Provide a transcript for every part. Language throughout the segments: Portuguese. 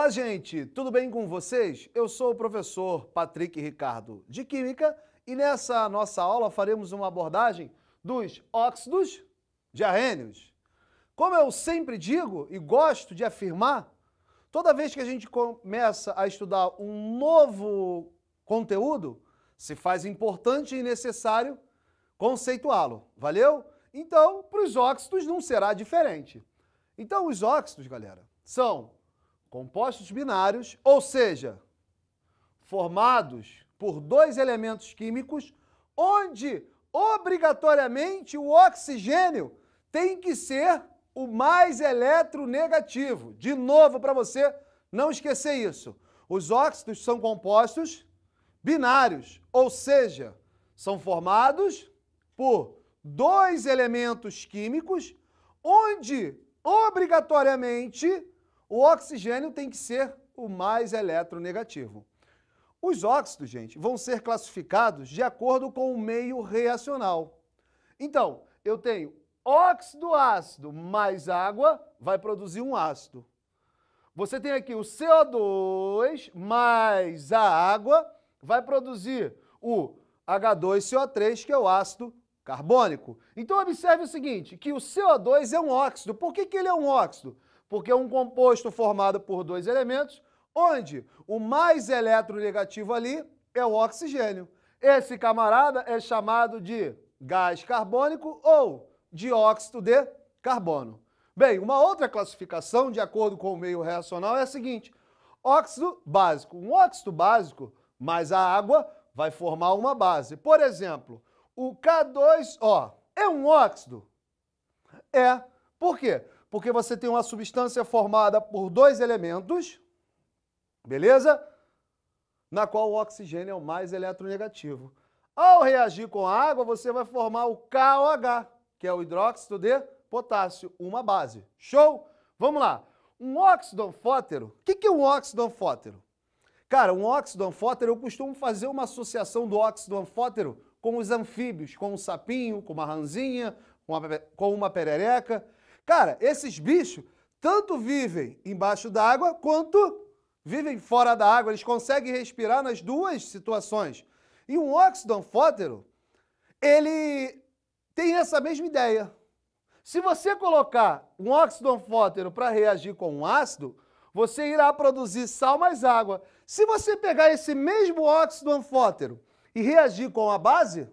Olá, gente! Tudo bem com vocês? Eu sou o professor Patrick Ricardo de Química e nessa nossa aula faremos uma abordagem dos óxidos de arrênios. Como eu sempre digo e gosto de afirmar, toda vez que a gente começa a estudar um novo conteúdo, se faz importante e necessário conceituá-lo. Valeu? Então, para os óxidos não será diferente. Então, os óxidos, galera, são compostos binários, ou seja, formados por dois elementos químicos, onde obrigatoriamente o oxigênio tem que ser o mais eletronegativo. De novo, para você não esquecer isso. Os óxidos são compostos binários, ou seja, são formados por dois elementos químicos, onde obrigatoriamente o oxigênio tem que ser o mais eletronegativo. Os óxidos, gente, vão ser classificados de acordo com o meio reacional. Então, eu tenho óxido ácido mais água vai produzir um ácido. Você tem aqui o CO2 mais a água vai produzir o H2CO3, que é o ácido carbônico. Então observe o seguinte, que o CO2 é um óxido. Por que, que ele é um óxido? porque é um composto formado por dois elementos, onde o mais eletronegativo ali é o oxigênio. Esse camarada é chamado de gás carbônico ou dióxido de carbono. Bem, uma outra classificação, de acordo com o meio reacional, é a seguinte: óxido básico. Um óxido básico mais a água vai formar uma base. Por exemplo, o K2O é um óxido? É. Por quê? Porque você tem uma substância formada por dois elementos, beleza? Na qual o oxigênio é o mais eletronegativo. Ao reagir com a água, você vai formar o KOH, que é o hidróxido de potássio, uma base. Show? Vamos lá. Um óxido anfótero, o que, que é um óxido anfótero? Cara, um óxido anfótero, eu costumo fazer uma associação do óxido anfótero com os anfíbios, com um sapinho, com uma ranzinha, com uma perereca. Cara, esses bichos tanto vivem embaixo d'água quanto vivem fora da água. Eles conseguem respirar nas duas situações. E um óxido anfótero, ele tem essa mesma ideia. Se você colocar um óxido anfótero para reagir com um ácido, você irá produzir sal mais água. Se você pegar esse mesmo óxido anfótero e reagir com a base,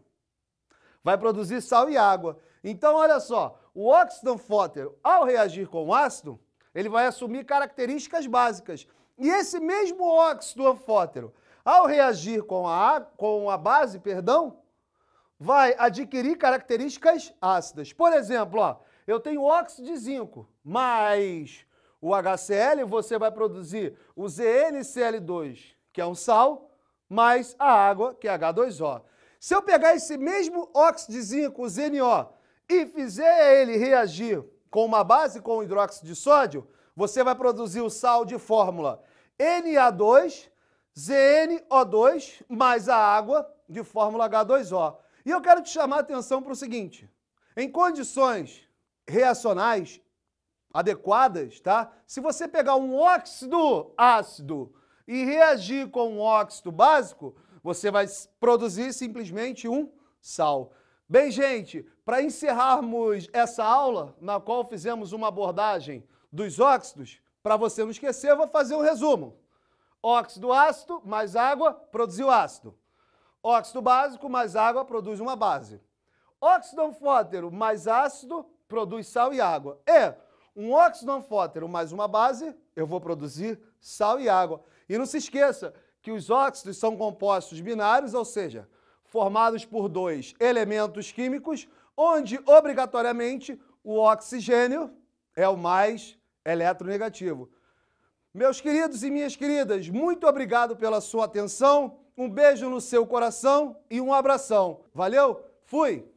vai produzir sal e água. Então, olha só, o óxido fótero, ao reagir com o ácido, ele vai assumir características básicas. E esse mesmo óxido anfótero, ao reagir com a, com a base, perdão, vai adquirir características ácidas. Por exemplo, ó, eu tenho óxido de zinco, mas o HCl você vai produzir o ZNCl2, que é um sal, mais a água, que é H2O. Se eu pegar esse mesmo óxido de zinco, o ZNO, e fizer ele reagir com uma base com hidróxido de sódio, você vai produzir o sal de fórmula Na2, ZnO2 mais a água de fórmula H2O. E eu quero te chamar a atenção para o seguinte: em condições reacionais adequadas, tá? Se você pegar um óxido ácido e reagir com um óxido básico, você vai produzir simplesmente um sal. Bem, gente, para encerrarmos essa aula, na qual fizemos uma abordagem dos óxidos, para você não esquecer, eu vou fazer um resumo. Óxido ácido mais água produziu ácido. Óxido básico mais água produz uma base. Óxido anfótero mais ácido produz sal e água. E um óxido anfótero mais uma base, eu vou produzir sal e água. E não se esqueça que os óxidos são compostos binários, ou seja, formados por dois elementos químicos, onde obrigatoriamente o oxigênio é o mais eletronegativo. Meus queridos e minhas queridas, muito obrigado pela sua atenção. Um beijo no seu coração e um abração. Valeu? Fui!